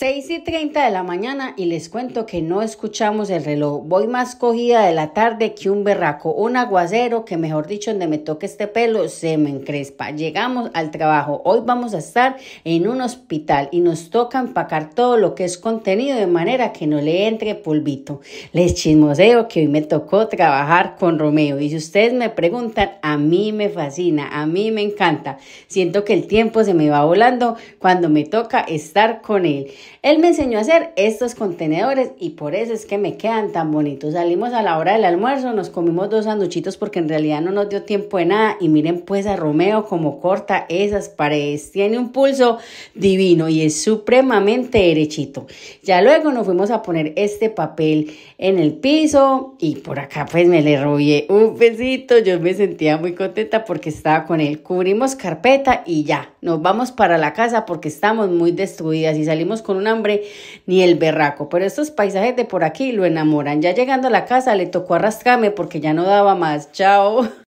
6 y 30 de la mañana y les cuento que no escuchamos el reloj. Voy más cogida de la tarde que un berraco, un aguacero que mejor dicho donde me toque este pelo se me encrespa. Llegamos al trabajo. Hoy vamos a estar en un hospital y nos toca empacar todo lo que es contenido de manera que no le entre polvito. Les chismoseo que hoy me tocó trabajar con Romeo y si ustedes me preguntan, a mí me fascina, a mí me encanta. Siento que el tiempo se me va volando cuando me toca estar con él. Él me enseñó a hacer estos contenedores y por eso es que me quedan tan bonitos. Salimos a la hora del almuerzo, nos comimos dos sanduchitos porque en realidad no nos dio tiempo de nada. Y miren pues a Romeo como corta esas paredes. Tiene un pulso divino y es supremamente derechito. Ya luego nos fuimos a poner este papel en el piso y por acá pues me le robé un besito. Yo me sentía muy contenta porque estaba con él. Cubrimos carpeta y ya, nos vamos para la casa porque estamos muy destruidas y salimos con un hambre ni el berraco, pero estos paisajes de por aquí lo enamoran. Ya llegando a la casa le tocó arrastrarme porque ya no daba más. Chao.